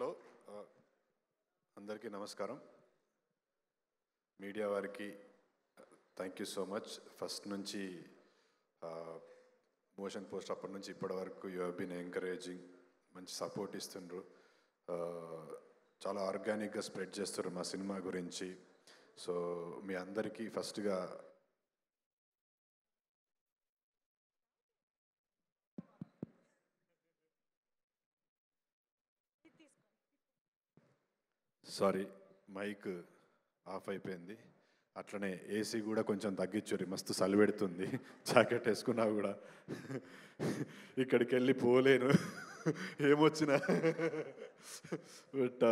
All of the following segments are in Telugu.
హలో అందరికీ నమస్కారం మీడియా వారికి thank you so much first నుంచి మోషన్ పోస్ట్ అప్పటి నుంచి ఇప్పటి వరకు యూ హ్యావ్ బిన్ ఎంకరేజింగ్ మంచి సపోర్ట్ ఇస్తుండ్రు చాలా ఆర్గానిక్గా స్ప్రెడ్ చేస్తున్నారు మా సినిమా గురించి సో మీ అందరికీ ఫస్ట్గా సారీ మైక్ ఆఫ్ అయిపోయింది అట్లనే ఏసీ కూడా కొంచెం తగ్గించుర్రి మస్తు సలిపెడుతుంది జాకెట్ వేసుకున్నా కూడా ఇక్కడికి వెళ్ళి పోలేను ఏమొచ్చినా బట్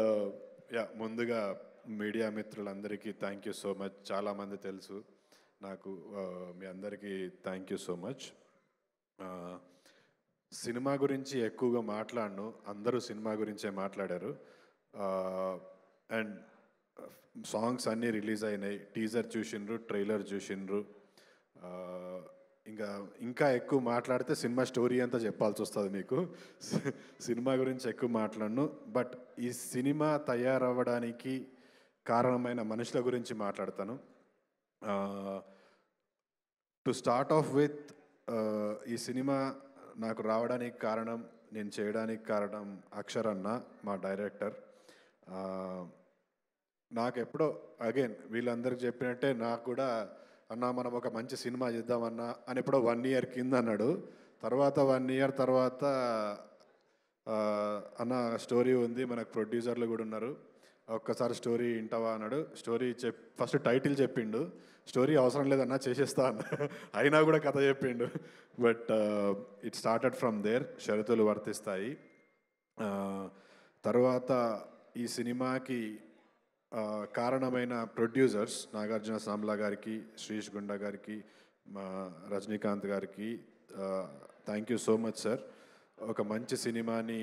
యా uh, ముందుగా మీడియా మిత్రులందరికీ థ్యాంక్ యూ సో మచ్ చాలామంది తెలుసు నాకు uh, మీ అందరికీ thank you so much cinema గురించి ఎక్కువగా మాట్లాడను అందరూ సినిమా గురించే మాట్లాడారు uh, అండ్ సాంగ్స్ uh, అన్నీ రిలీజ్ అయినాయి టీజర్ చూసిండ్రు ట్రైలర్ చూసిండ్రు ఇంకా ఇంకా ఎక్కువ మాట్లాడితే సినిమా స్టోరీ అంతా చెప్పాల్సి వస్తుంది మీకు సినిమా గురించి ఎక్కువ మాట్లాడను బట్ ఈ సినిమా తయారవ్వడానికి కారణమైన మనుషుల గురించి మాట్లాడతాను టు స్టార్ట్ ఆఫ్ విత్ ఈ సినిమా నాకు రావడానికి కారణం నేను చేయడానికి కారణం అక్షర్ అన్న మా డైరెక్టర్ నాకు ఎప్పుడో అగైన్ వీళ్ళందరికి చెప్పినట్టే నాకు కూడా అన్న మనం ఒక మంచి సినిమా చేద్దామన్నా అని ఎప్పుడో వన్ ఇయర్ కింద అన్నాడు తర్వాత వన్ ఇయర్ తర్వాత అన్న స్టోరీ ఉంది మనకు ప్రొడ్యూసర్లు కూడా ఉన్నారు ఒక్కసారి స్టోరీ వింటావా అన్నాడు స్టోరీ చెప్ ఫస్ట్ టైటిల్ చెప్పిండు స్టోరీ అవసరం లేదన్నా చేసేస్తా అన్న అయినా కూడా కథ చెప్పిండు but it started from there షరతులు వర్తిస్తాయి తర్వాత ఈ సినిమాకి కారణమైన ప్రొడ్యూసర్స్ నాగార్జున సామ్లా గారికి శ్రీష్ గుండా గారికి మా రజనీకాంత్ గారికి thank you so much sir ఒక మంచి సినిమాని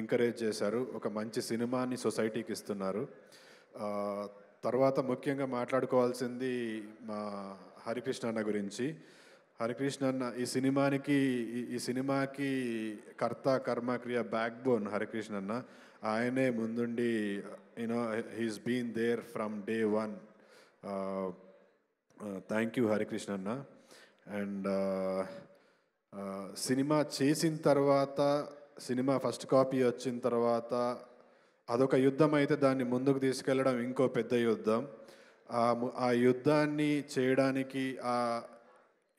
ఎంకరేజ్ చేశారు ఒక మంచి సినిమాని సొసైటీకి ఇస్తున్నారు తర్వాత ముఖ్యంగా మాట్లాడుకోవాల్సింది మా హరికృష్ణ అన్న గురించి హరికృష్ణ అన్న ఈ సినిమానికి ఈ సినిమాకి కర్త కర్మక్రియ బ్యాక్ బోన్ హరికృష్ణ అన్న ఆయనే ముందుండి you know he's been there from day one thank you Harikrishna అన్న అండ్ uh, uh, సినిమా చేసిన తర్వాత సినిమా ఫస్ట్ కాపీ వచ్చిన తర్వాత అదొక యుద్ధం అయితే దాన్ని ముందుకు తీసుకెళ్ళడం ఇంకో పెద్ద యుద్ధం ఆ యుద్ధాన్ని చేయడానికి ఆ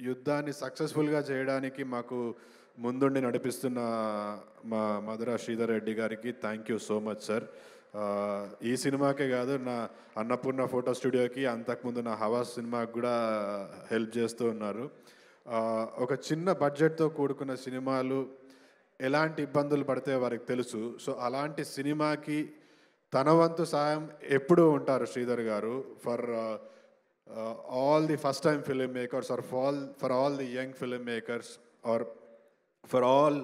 యుద్ధాన్ని సక్సెస్ఫుల్గా చేయడానికి మాకు ముందుండి నడిపిస్తున్న మా మధుర శ్రీధర్ రెడ్డి గారికి thank you so much sir ఈ సినిమాకే కాదు నా అన్నపూర్ణ ఫోటో స్టూడియోకి అంతకుముందు నా హవాస్ సినిమాకి కూడా హెల్ప్ చేస్తూ ఉన్నారు ఒక చిన్న బడ్జెట్తో కూడుకున్న సినిమాలు ఎలాంటి ఇబ్బందులు పడితే వారికి తెలుసు సో అలాంటి సినిమాకి తన వంతు సాయం ఎప్పుడూ ఉంటారు శ్రీధర్ గారు for all the first time film makers or for for all the young film makers or for all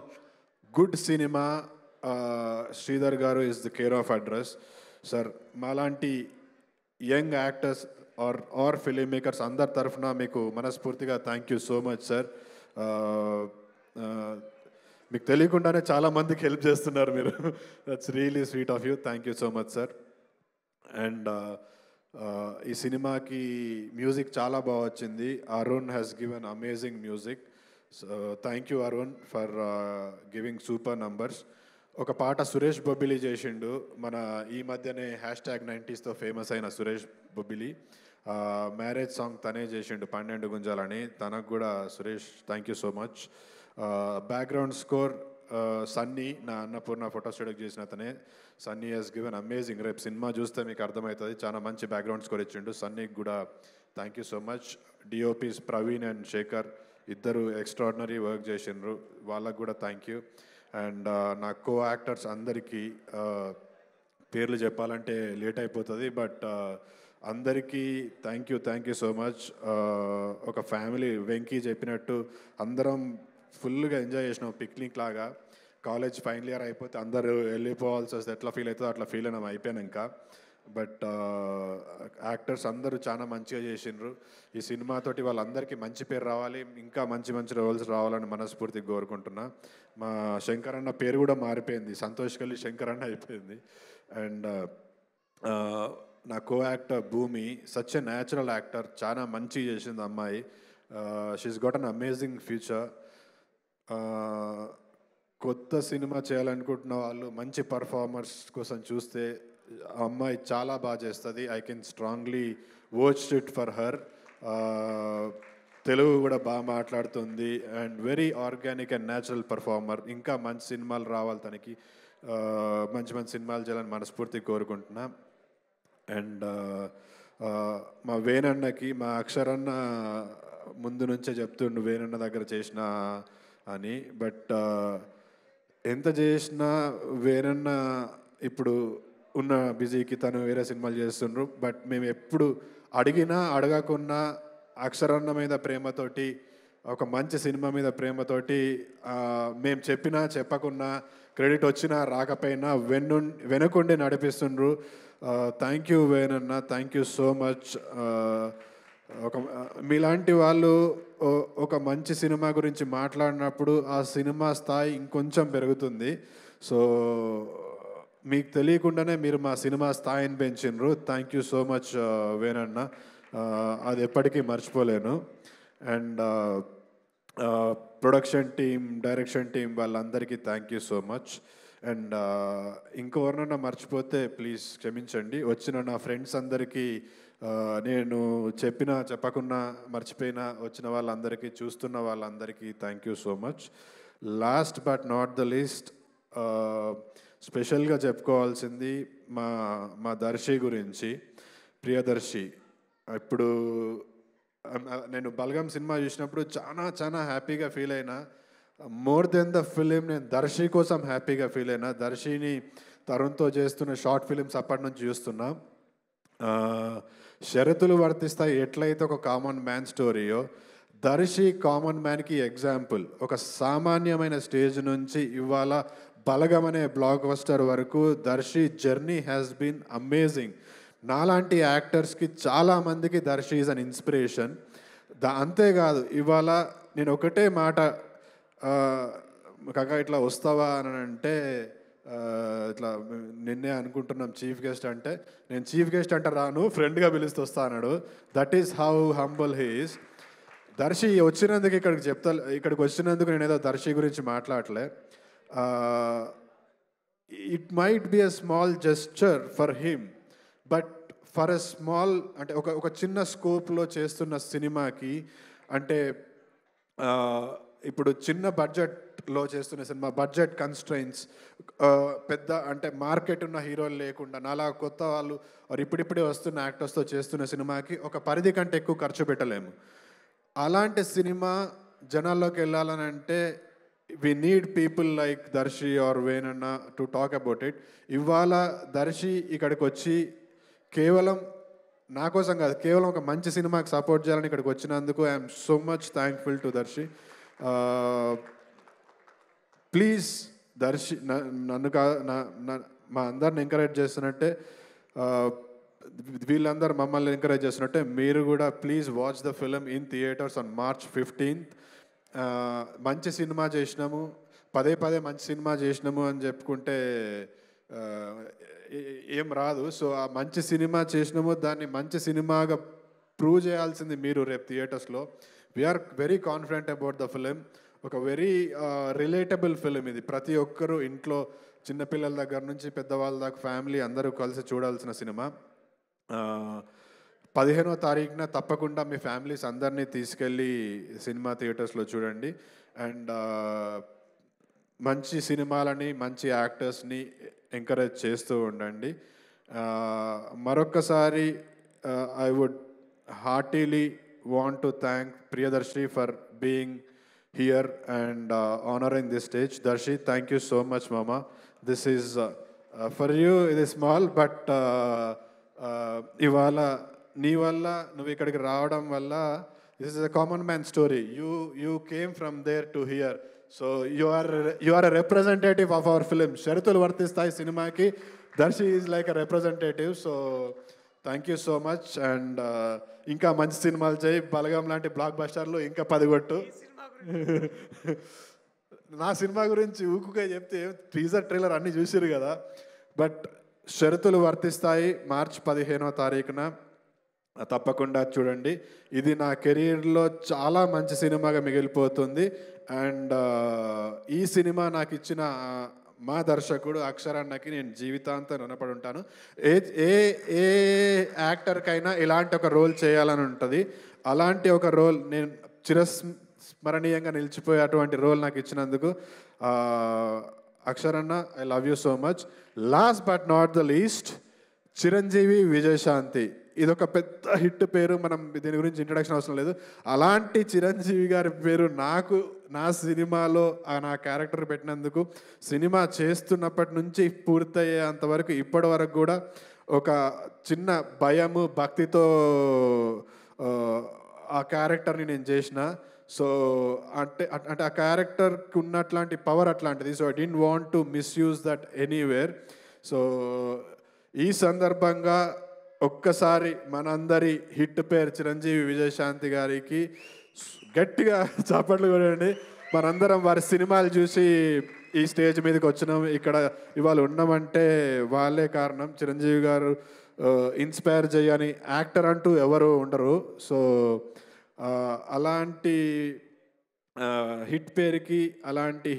good cinema Sridhar గారు is the care of address sir మాలాంటి young actors or or film makers అందరి తరఫున మీకు మనస్ఫూర్తిగా thank you so much sir మీకు తెలియకుండానే చాలామందికి హెల్ప్ చేస్తున్నారు మీరు that's really sweet of you thank you so much sir and ఈ సినిమాకి మ్యూజిక్ చాలా బాగా వచ్చింది Arun has given amazing music so thank you Arun for giving super numbers ఒక పాట సురేష్ బొబ్బిలి చేసిండు మన ఈ మధ్యనే హ్యాష్ ట్యాగ్ నైంటీస్తో ఫేమస్ అయిన సురేష్ బొబ్బిలి మ్యారేజ్ సాంగ్ తనే చేసిండు పన్నెండు గుంజాలని తనకు కూడా Suresh thank you so much background score Sunny నా అన్నపూర్ణ ఫోటో స్టూడియో చేసిన అతనే సన్నీ హాస్ గివెన్ అమేజింగ్ రేపు సినిమా చూస్తే మీకు అర్థమవుతుంది చాలా మంచి బ్యాక్గ్రౌండ్ స్కోర్ ఇచ్చిండు సన్నీకి కూడా thank you so much DOPs Praveen and Shekhar ఇద్దరు ఎక్స్ట్రాడినరీ వర్క్ చేసినారు వాళ్ళకు కూడా థ్యాంక్ యూ అండ్ నా కో యాక్టర్స్ అందరికీ uh, పేర్లు చెప్పాలంటే లేట్ అయిపోతుంది బట్ uh, అందరికీ thank you thank you so much ఒక ఫ్యామిలీ వెంకీ చెప్పినట్టు అందరం ఫుల్గా ఎంజాయ్ చేసినాం పిక్నిక్ లాగా కాలేజ్ ఫైనల్ ఇయర్ అయిపోతే అందరూ వెళ్ళిపోవాల్సి వస్తే ఎట్లా ఫీల్ అవుతుందో అట్లా ఫీల్ అయినాం అయిపోయాను ఇంకా బట్ యాక్టర్స్ అందరూ చాలా మంచిగా చేసిండ్రు ఈ సినిమాతోటి వాళ్ళందరికీ మంచి పేరు రావాలి ఇంకా మంచి మంచి రోల్స్ రావాలని మనస్ఫూర్తిగా కోరుకుంటున్నా మా శంకర్ అన్న పేరు కూడా మారిపోయింది సంతోష్ కలి శంకర్ అన్న అయిపోయింది అండ్ నా co actor Bhumi such a natural actor చాలా మంచి చేసింది అమ్మాయి she's got an amazing future కొత్త సినిమా చేయాలనుకుంటున్న వాళ్ళు మంచి పర్ఫార్మర్స్ కోసం చూస్తే అమ్మాయి చాలా బాగా చేస్తుంది I can strongly vouch it for her Telugu కూడా బాగా మాట్లాడుతుంది and very organic and natural performer ఇంకా మంచి సినిమాలు రావాలి తనకి మంచి మంచి సినిమాలు చేయాలని మనస్ఫూర్తి కోరుకుంటున్నా అండ్ మా వేణన్నకి మా అక్షరన్న ముందు నుంచే చెప్తుండు వేణన్న దగ్గర చేసిన అని బట్ ఎంత చేసినా వేణన్న ఇప్పుడు ఉన్న బిజీకి తను వేరే సినిమాలు చేస్తుండ్రు బట్ మేము ఎప్పుడు అడిగినా అడగకున్నా అక్షరాన్న మీద ప్రేమతోటి ఒక మంచి సినిమా మీద ప్రేమతోటి మేము చెప్పినా చెప్పకున్నా క్రెడిట్ వచ్చినా రాకపోయినా వెన్ను వెనుకుండి నడిపిస్తుండ్రు థ్యాంక్ యూ వేనన్న థ్యాంక్ యూ సో మచ్ ఒక మీలాంటి వాళ్ళు ఒక మంచి సినిమా గురించి మాట్లాడినప్పుడు ఆ సినిమా స్థాయి ఇంకొంచెం పెరుగుతుంది సో మీకు తెలియకుండానే మీరు మా సినిమా స్థాయిని పెంచినరు థ్యాంక్ యూ సో మచ్ వేనన్న అది ఎప్పటికీ మర్చిపోలేను and production team direction team వాళ్ళందరికీ thank you so much and ఇంకెవరినన్నా మర్చిపోతే ప్లీజ్ క్షమించండి వచ్చిన నా ఫ్రెండ్స్ అందరికీ uh, నేను చెప్పినా చెప్పకున్నా మర్చిపోయినా వచ్చిన వాళ్ళందరికీ చూస్తున్న వాళ్ళందరికీ thank you so much last but not the least స్పెషల్గా చెప్పుకోవాల్సింది మా మా దర్శి గురించి ప్రియదర్శి ఇప్పుడు నేను బలగం సినిమా చూసినప్పుడు చాలా చాలా హ్యాపీగా ఫీల్ అయినా మోర్ దెన్ ద ఫిలిం నేను దర్శి కోసం హ్యాపీగా ఫీల్ అయినా దర్శిని తరుణ్తో చేస్తున్న షార్ట్ ఫిలిమ్స్ అప్పటి నుంచి చూస్తున్నా షరతులు వర్తిస్తాయి ఎట్లయితే ఒక కామన్ మ్యాన్ స్టోరీయో దర్శి కామన్ మ్యాన్కి ఎగ్జాంపుల్ ఒక సామాన్యమైన స్టేజ్ నుంచి ఇవాళ బలగం అనే బ్లాక్ బస్టర్ వరకు Darshi journey has been amazing నాలాంటి యాక్టర్స్కి చాలామందికి దర్శి ఈజ్ అన్ ఇన్స్పిరేషన్ దా అంతేకాదు ఇవాళ నేను ఒకటే మాట కాక ఇట్లా వస్తావా అని అంటే ఇట్లా నిన్నే అనుకుంటున్నాం చీఫ్ గెస్ట్ అంటే నేను చీఫ్ గెస్ట్ అంటే రాను ఫ్రెండ్గా పిలుస్తూ వస్తా అన్నాడు that is how humble he's Darshi వచ్చినందుకు ఇక్కడికి చెప్తా ఇక్కడికి వచ్చినందుకు నేనేదో దర్శి గురించి మాట్లాడలే uh, it might be a small gesture for him, but for a small అంటే ఒక ఒక చిన్న స్కోప్లో చేస్తున్న సినిమాకి అంటే uh, ఇప్పుడు చిన్న బడ్జెట్లో చేస్తున్న సినిమా బడ్జెట్ కన్స్ట్రైన్స్ uh, పెద్ద అంటే మార్కెట్ ఉన్న హీరోలు లేకుండా నాలా కొత్త వాళ్ళు ఇప్పుడిప్పుడే వస్తున్న యాక్టర్స్తో చేస్తున్న సినిమాకి ఒక పరిధి కంటే ఎక్కువ ఖర్చు పెట్టలేము అలాంటి సినిమా జనాల్లోకి వెళ్ళాలని అంటే we need people like Darshi or వేనన్న టు టాక్ అబౌట్ ఇట్ ఇవాళ దర్శి ఇక్కడికి వచ్చి కేవలం నా కోసం కాదు కేవలం ఒక మంచి సినిమాకి సపోర్ట్ చేయాలని ఇక్కడికి వచ్చినందుకు I'm so much thankful to Darshi please Darshi నన్ను కా మా అందరిని ఎంకరేజ్ చేస్తున్నట్టే uh, వీళ్ళందరూ మమ్మల్ని ఎంకరేజ్ చేస్తున్నట్టే మీరు కూడా please watch the film in theatres on March fifteenth మంచి సినిమా చేసినాము పదే పదే మంచి సినిమా చేసినాము అని చెప్పుకుంటే ఏం రాదు సో ఆ మంచి సినిమా చేసినాము దాన్ని మంచి సినిమాగా ప్రూవ్ చేయాల్సింది మీరు రేపు థియేటర్స్లో we're very confident about the film ఒక వెరీ రిలేటబుల్ ఫిలిం ఇది ప్రతి ఒక్కరూ ఇంట్లో చిన్నపిల్లల దగ్గర నుంచి పెద్దవాళ్ళ దాకా ఫ్యామిలీ అందరూ కలిసి చూడాల్సిన సినిమా పదిహేనవ తారీఖున తప్పకుండా మీ ఫ్యామిలీస్ అందరినీ తీసుకెళ్ళి సినిమా థియేటర్స్లో చూడండి అండ్ మంచి సినిమాలని మంచి యాక్టర్స్ని ఎంకరేజ్ చేస్తూ ఉండండి మరొక్కసారి I would heartily want to thank Priyadarshi for being here and honouring this stage Darshi thank you so much మామ దిస్ ఈజ్ ఫర్ యూ ఇది స్మాల్ బట్ ఇవాళ నీ వల్ల నువ్వు ఇక్కడికి రావడం వల్ల this is a common man story you you came from there to here so you are you are representative of our film షరతులు వర్తిస్తాయి సినిమాకి Darshi is like a representative so thank you so much and ఇంకా మంచి సినిమాలు చేయి బలగం లాంటి బ్లాక్ బస్టర్లు ఇంకా పదిగొట్టు నా సినిమా గురించి ఊకుగా చెప్తే టీజర్ ట్రైలర్ అన్నీ చూసారు కదా బట్ షరతులు వర్తిస్తాయి మార్చ్ పదిహేనో తారీఖున తప్పకుండా చూడండి ఇది నా కెరీర్లో చాలా మంచి సినిమాగా మిగిలిపోతుంది అండ్ ఈ సినిమా నాకు ఇచ్చిన మా దర్శకుడు అక్షరాన్నకి నేను జీవితాంతం రుణపడి ఉంటాను ఏ ఏ ఏ యాక్టర్కైనా ఇలాంటి ఒక రోల్ చేయాలని ఉంటుంది అలాంటి ఒక రోల్ నేను చిరస్మరణీయంగా నిలిచిపోయేటువంటి రోల్ నాకు ఇచ్చినందుకు అక్షరన్న I love you so much last but not the least Chiranjeevi Vijayashanti ఇదొక పెద్ద హిట్ పేరు మనం దీని గురించి ఇంట్రడక్షన్ అవసరం లేదు అలాంటి చిరంజీవి గారి పేరు నాకు నా సినిమాలో నా క్యారెక్టర్ పెట్టినందుకు సినిమా చేస్తున్నప్పటి నుంచి పూర్తయ్యే అంతవరకు ఇప్పటి వరకు కూడా ఒక చిన్న భయము భక్తితో ఆ క్యారెక్టర్ని నేను చేసిన సో అంటే అంటే ఆ క్యారెక్టర్కి ఉన్నట్లాంటి పవర్ అట్లాంటిది so I didn't want to misuse that anywhere so ఈ సందర్భంగా ఒక్కసారి మనందరి హిట్ పేరు చిరంజీవి విజయశాంతి గారికి గట్టిగా చాపట్లు కొనండి మనందరం వారి సినిమాలు చూసి ఈ స్టేజ్ మీదకి వచ్చినాం ఇక్కడ ఇవాళ ఉన్నామంటే వాళ్ళే కారణం చిరంజీవి గారు ఇన్స్పైర్ చేయని యాక్టర్ అంటూ ఎవరు ఉండరు సో అలాంటి హిట్ పేరుకి అలాంటి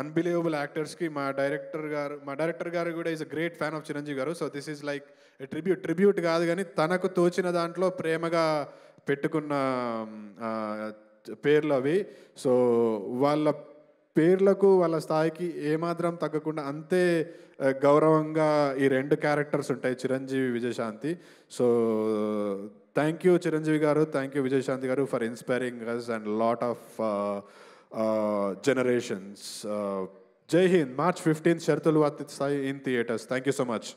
అన్బిలీవబుల్ uh, యాక్టర్స్కి మా డైరెక్టర్ గారు మా డైరెక్టర్ గారు కూడా is a great fan of Chiranjeevi గారు so this is like tribute tribute కాదు కానీ తనకు తోచిన దాంట్లో ప్రేమగా పెట్టుకున్న um, పేర్లు అవి సో వాళ్ళ పేర్లకు వాళ్ళ స్థాయికి ఏమాత్రం తగ్గకుండా అంతే uh, గౌరవంగా ఈ రెండు క్యారెక్టర్స్ ఉంటాయి Chiranjeevi Vijayashanti so thank you Chiranjeevi గారు థ్యాంక్ యూ విజయశాంతి గారు for inspiring us and lot of generations. Jai Hind, March 15th, Shartalu Sai in theaters. Thank you so much.